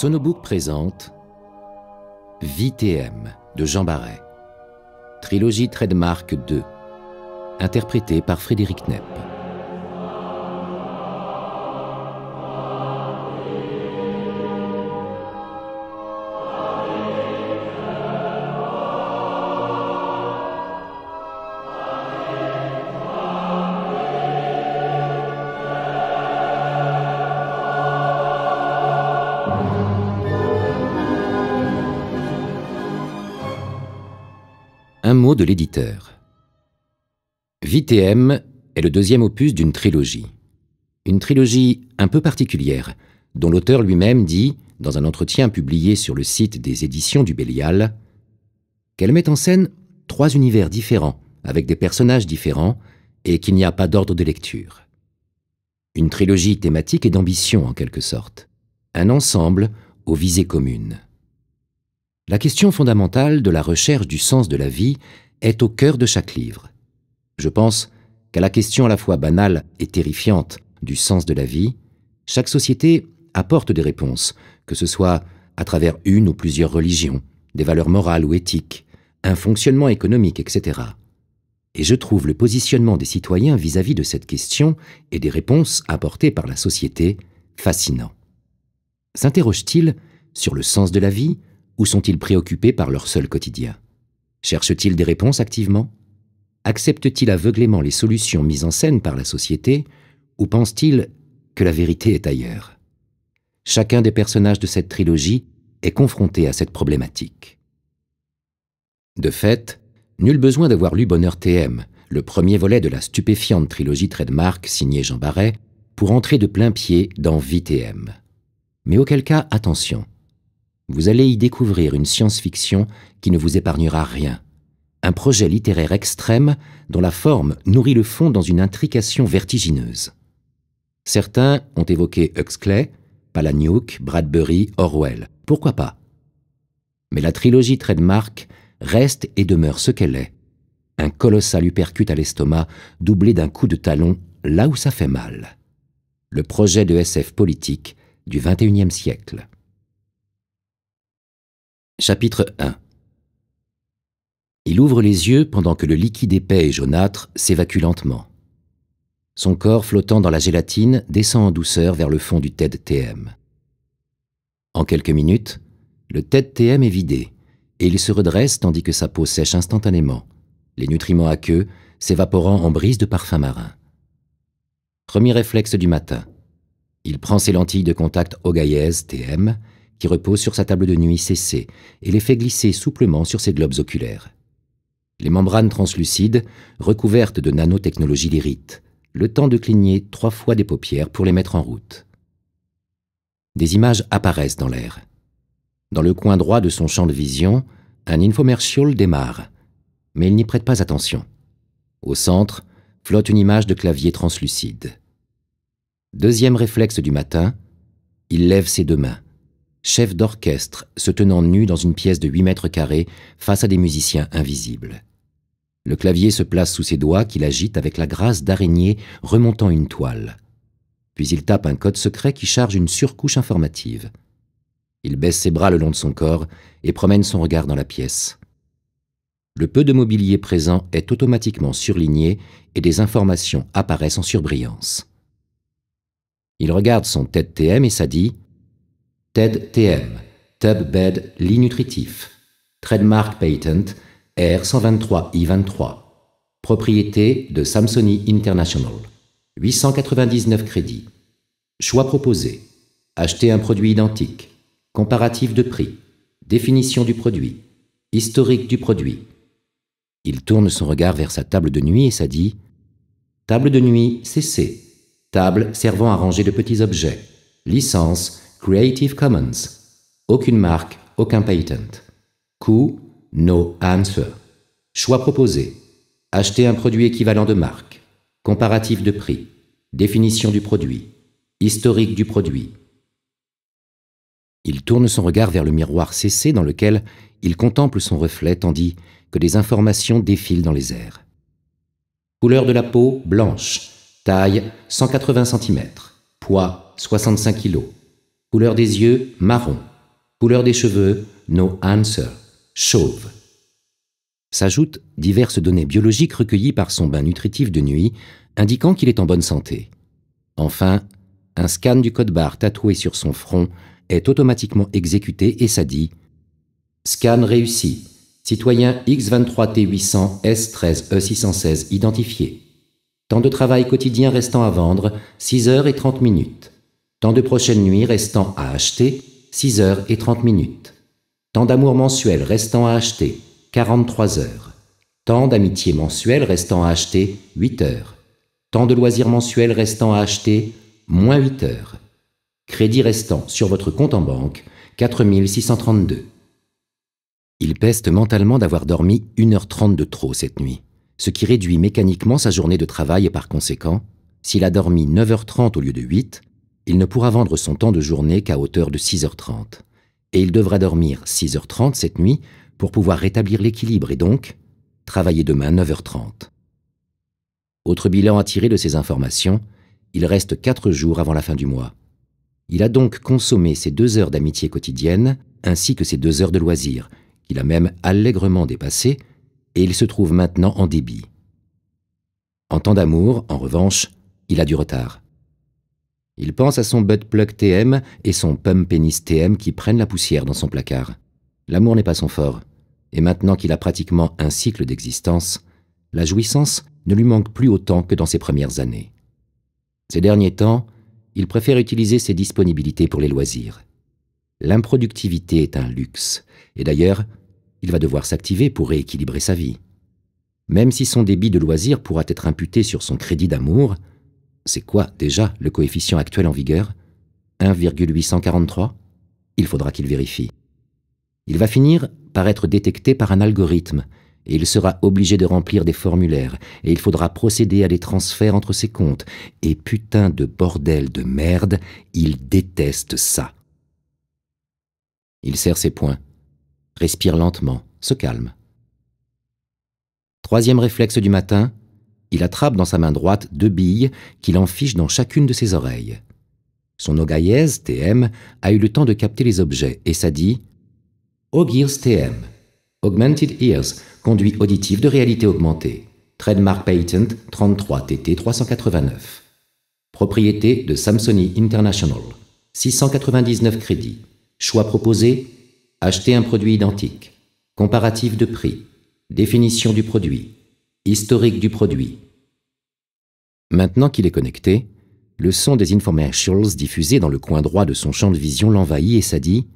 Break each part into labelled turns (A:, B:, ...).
A: Sonobook présente VTM de Jean Barret, trilogie Trademark 2, interprétée par Frédéric Knepp un mot de l'éditeur. VTM est le deuxième opus d'une trilogie. Une trilogie un peu particulière, dont l'auteur lui-même dit, dans un entretien publié sur le site des éditions du Bélial, qu'elle met en scène trois univers différents, avec des personnages différents, et qu'il n'y a pas d'ordre de lecture. Une trilogie thématique et d'ambition en quelque sorte, un ensemble aux visées communes. La question fondamentale de la recherche du sens de la vie est au cœur de chaque livre. Je pense qu'à la question à la fois banale et terrifiante du sens de la vie, chaque société apporte des réponses, que ce soit à travers une ou plusieurs religions, des valeurs morales ou éthiques, un fonctionnement économique, etc. Et je trouve le positionnement des citoyens vis-à-vis de cette question et des réponses apportées par la société fascinant. S'interroge-t-il sur le sens de la vie ou sont-ils préoccupés par leur seul quotidien Cherchent-ils des réponses activement Acceptent-ils aveuglément les solutions mises en scène par la société Ou pensent-ils que la vérité est ailleurs Chacun des personnages de cette trilogie est confronté à cette problématique. De fait, nul besoin d'avoir lu Bonheur TM, le premier volet de la stupéfiante trilogie trademark signée Jean Barret, pour entrer de plein pied dans VTM. Mais auquel cas, attention, vous allez y découvrir une science-fiction qui ne vous épargnera rien. Un projet littéraire extrême dont la forme nourrit le fond dans une intrication vertigineuse. Certains ont évoqué Huxley, Palahniuk, Bradbury, Orwell. Pourquoi pas Mais la trilogie Trademark reste et demeure ce qu'elle est. Un colossal uppercut à l'estomac, doublé d'un coup de talon là où ça fait mal. Le projet de SF politique du XXIe siècle. Chapitre 1 Il ouvre les yeux pendant que le liquide épais et jaunâtre s'évacue lentement. Son corps flottant dans la gélatine descend en douceur vers le fond du TED-TM. En quelques minutes, le TED-TM est vidé et il se redresse tandis que sa peau sèche instantanément, les nutriments aqueux s'évaporant en brise de parfum marin. Premier réflexe du matin. Il prend ses lentilles de contact Ogaïez TM qui repose sur sa table de nuit cessée et les fait glisser souplement sur ses globes oculaires. Les membranes translucides, recouvertes de nanotechnologie l'irritent, le temps de cligner trois fois des paupières pour les mettre en route. Des images apparaissent dans l'air. Dans le coin droit de son champ de vision, un infomercial démarre, mais il n'y prête pas attention. Au centre, flotte une image de clavier translucide. Deuxième réflexe du matin, il lève ses deux mains chef d'orchestre se tenant nu dans une pièce de 8 mètres carrés face à des musiciens invisibles. Le clavier se place sous ses doigts qu'il agite avec la grâce d'araignée remontant une toile. Puis il tape un code secret qui charge une surcouche informative. Il baisse ses bras le long de son corps et promène son regard dans la pièce. Le peu de mobilier présent est automatiquement surligné et des informations apparaissent en surbrillance. Il regarde son tête TM et s'a dit TED TM, Tub Bed Lit Nutritif, Trademark Patent R123I23, propriété de Samsony International, 899 crédits. Choix proposé acheter un produit identique, comparatif de prix, définition du produit, historique du produit. Il tourne son regard vers sa table de nuit et s'a dit Table de nuit CC, table servant à ranger de petits objets, licence Creative Commons. Aucune marque, aucun patent. Coût, no answer. Choix proposé. Acheter un produit équivalent de marque. Comparatif de prix. Définition du produit. Historique du produit. Il tourne son regard vers le miroir cessé dans lequel il contemple son reflet tandis que des informations défilent dans les airs. Couleur de la peau blanche, taille 180 cm, poids 65 kg, Couleur des yeux, marron. Couleur des cheveux, no answer, chauve. S'ajoutent diverses données biologiques recueillies par son bain nutritif de nuit, indiquant qu'il est en bonne santé. Enfin, un scan du code barre tatoué sur son front est automatiquement exécuté et ça dit Scan réussi. Citoyen X23T800 S13E616 e identifié. Temps de travail quotidien restant à vendre, 6 heures et 30 minutes. Temps de prochaine nuit restant à acheter, 6 heures et 30 minutes. Temps d'amour mensuel restant à acheter, 43 heures. Temps d'amitié mensuelle restant à acheter, 8 heures. Temps de loisirs mensuels restant à acheter, moins 8 heures. Crédit restant sur votre compte en banque, 4632. Il peste mentalement d'avoir dormi 1h30 de trop cette nuit, ce qui réduit mécaniquement sa journée de travail et par conséquent, s'il a dormi 9h30 au lieu de 8, il ne pourra vendre son temps de journée qu'à hauteur de 6h30. Et il devra dormir 6h30 cette nuit pour pouvoir rétablir l'équilibre et donc travailler demain 9h30. Autre bilan à tirer de ces informations, il reste 4 jours avant la fin du mois. Il a donc consommé ses deux heures d'amitié quotidienne ainsi que ses deux heures de loisirs, qu'il a même allègrement dépassées, et il se trouve maintenant en débit. En temps d'amour, en revanche, il a du retard. Il pense à son Bud plug TM et son pump Penis TM qui prennent la poussière dans son placard. L'amour n'est pas son fort. Et maintenant qu'il a pratiquement un cycle d'existence, la jouissance ne lui manque plus autant que dans ses premières années. Ces derniers temps, il préfère utiliser ses disponibilités pour les loisirs. L'improductivité est un luxe, et d'ailleurs, il va devoir s'activer pour rééquilibrer sa vie. Même si son débit de loisirs pourra être imputé sur son crédit d'amour, c'est quoi déjà le coefficient actuel en vigueur 1,843 Il faudra qu'il vérifie. Il va finir par être détecté par un algorithme, et il sera obligé de remplir des formulaires, et il faudra procéder à des transferts entre ses comptes. Et putain de bordel de merde, il déteste ça. Il serre ses poings, respire lentement, se calme. Troisième réflexe du matin, il attrape dans sa main droite deux billes qu'il enfiche dans chacune de ses oreilles. Son Ogaïez, TM, a eu le temps de capter les objets et s'a dit Ogears TM, Augmented Ears, conduit auditif de réalité augmentée, trademark patent 33TT389. Propriété de Samsony International, 699 crédits. Choix proposé Acheter un produit identique. Comparatif de prix. Définition du produit. Historique du produit. Maintenant qu'il est connecté, le son des infomercials diffusé dans le coin droit de son champ de vision l'envahit et ça dit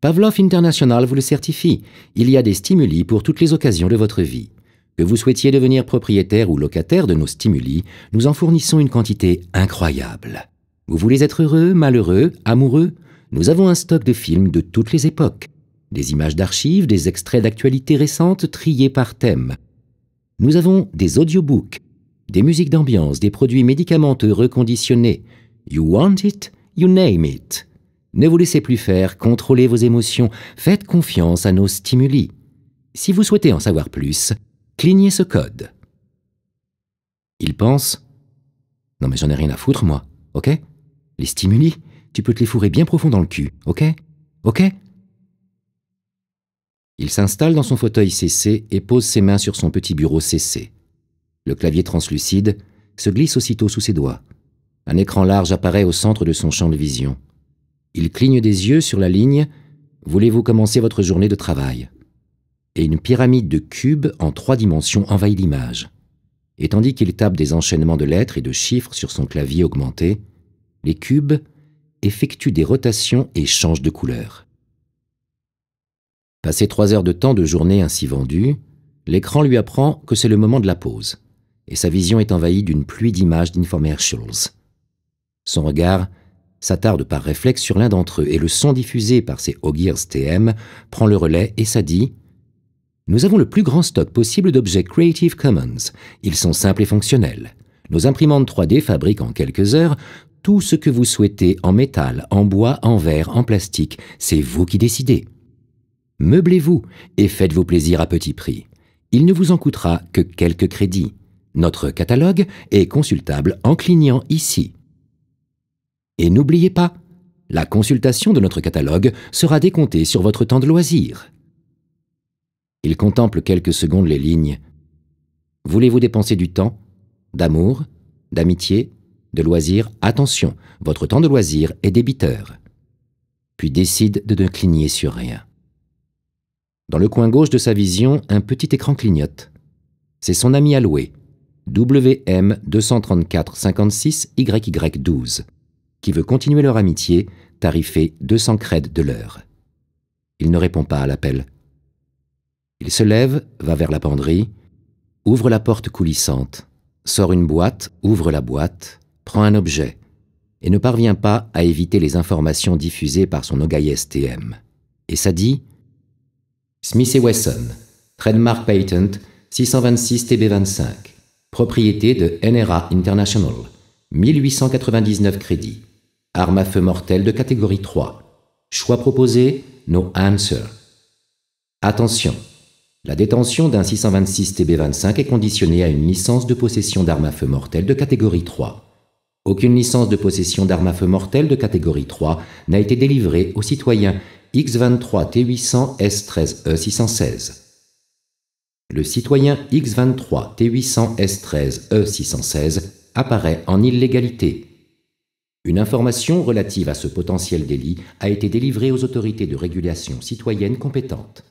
A: Pavlov International vous le certifie, il y a des stimuli pour toutes les occasions de votre vie. Que vous souhaitiez devenir propriétaire ou locataire de nos stimuli, nous en fournissons une quantité incroyable. Vous voulez être heureux, malheureux, amoureux Nous avons un stock de films de toutes les époques. Des images d'archives, des extraits d'actualités récentes triés par thème, nous avons des audiobooks, des musiques d'ambiance, des produits médicamenteux reconditionnés. You want it, you name it. Ne vous laissez plus faire, contrôlez vos émotions, faites confiance à nos stimuli. Si vous souhaitez en savoir plus, clignez ce code. Il pense Non mais j'en ai rien à foutre moi, ok Les stimuli, tu peux te les fourrer bien profond dans le cul, ok Ok il s'installe dans son fauteuil CC et pose ses mains sur son petit bureau CC. Le clavier translucide se glisse aussitôt sous ses doigts. Un écran large apparaît au centre de son champ de vision. Il cligne des yeux sur la ligne Voulez-vous commencer votre journée de travail Et une pyramide de cubes en trois dimensions envahit l'image. Et tandis qu'il tape des enchaînements de lettres et de chiffres sur son clavier augmenté, les cubes effectuent des rotations et changent de couleur. Passé trois heures de temps de journée ainsi vendues, l'écran lui apprend que c'est le moment de la pause, et sa vision est envahie d'une pluie d'images d'informations. Son regard s'attarde par réflexe sur l'un d'entre eux, et le son diffusé par ses Ogears TM prend le relais et ça dit Nous avons le plus grand stock possible d'objets Creative Commons. Ils sont simples et fonctionnels. Nos imprimantes 3D fabriquent en quelques heures tout ce que vous souhaitez en métal, en bois, en verre, en plastique. C'est vous qui décidez. Meublez-vous et faites-vous plaisir à petit prix. Il ne vous en coûtera que quelques crédits. Notre catalogue est consultable en clignant ici. Et n'oubliez pas, la consultation de notre catalogue sera décomptée sur votre temps de loisir. Il contemple quelques secondes les lignes. Voulez-vous dépenser du temps, d'amour, d'amitié, de loisir Attention, votre temps de loisir est débiteur. Puis décide de ne cligner sur rien. Dans le coin gauche de sa vision, un petit écran clignote. C'est son ami alloué, wm 23456 yy 12 qui veut continuer leur amitié, tarifé 200 crèdes de l'heure. Il ne répond pas à l'appel. Il se lève, va vers la penderie, ouvre la porte coulissante, sort une boîte, ouvre la boîte, prend un objet, et ne parvient pas à éviter les informations diffusées par son ogaï STM. Et ça dit Smith Wesson, trademark patent 626 TB25, propriété de NRA International, 1899 crédits, arme à feu mortelle de catégorie 3. Choix proposé, no answer. Attention, la détention d'un 626 TB25 est conditionnée à une licence de possession d'armes à feu mortelle de catégorie 3. Aucune licence de possession d'armes à feu mortelle de catégorie 3 n'a été délivrée aux citoyens X23 T800 S13 E616. Le citoyen X23 T800 S13 E616 apparaît en illégalité. Une information relative à ce potentiel délit a été délivrée aux autorités de régulation citoyenne compétentes.